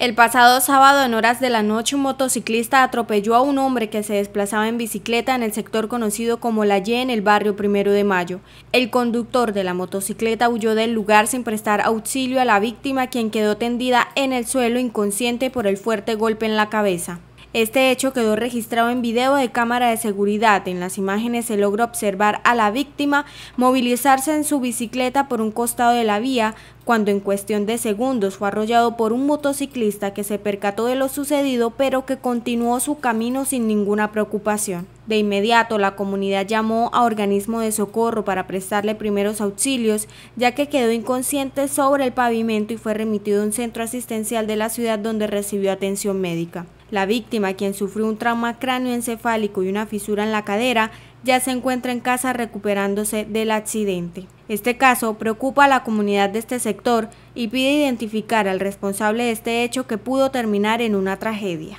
El pasado sábado en horas de la noche un motociclista atropelló a un hombre que se desplazaba en bicicleta en el sector conocido como La Y en el barrio Primero de Mayo. El conductor de la motocicleta huyó del lugar sin prestar auxilio a la víctima quien quedó tendida en el suelo inconsciente por el fuerte golpe en la cabeza. Este hecho quedó registrado en video de cámara de seguridad. En las imágenes se logró observar a la víctima movilizarse en su bicicleta por un costado de la vía cuando en cuestión de segundos fue arrollado por un motociclista que se percató de lo sucedido pero que continuó su camino sin ninguna preocupación. De inmediato la comunidad llamó a organismo de socorro para prestarle primeros auxilios ya que quedó inconsciente sobre el pavimento y fue remitido a un centro asistencial de la ciudad donde recibió atención médica. La víctima, quien sufrió un trauma cráneoencefálico y una fisura en la cadera, ya se encuentra en casa recuperándose del accidente. Este caso preocupa a la comunidad de este sector y pide identificar al responsable de este hecho que pudo terminar en una tragedia.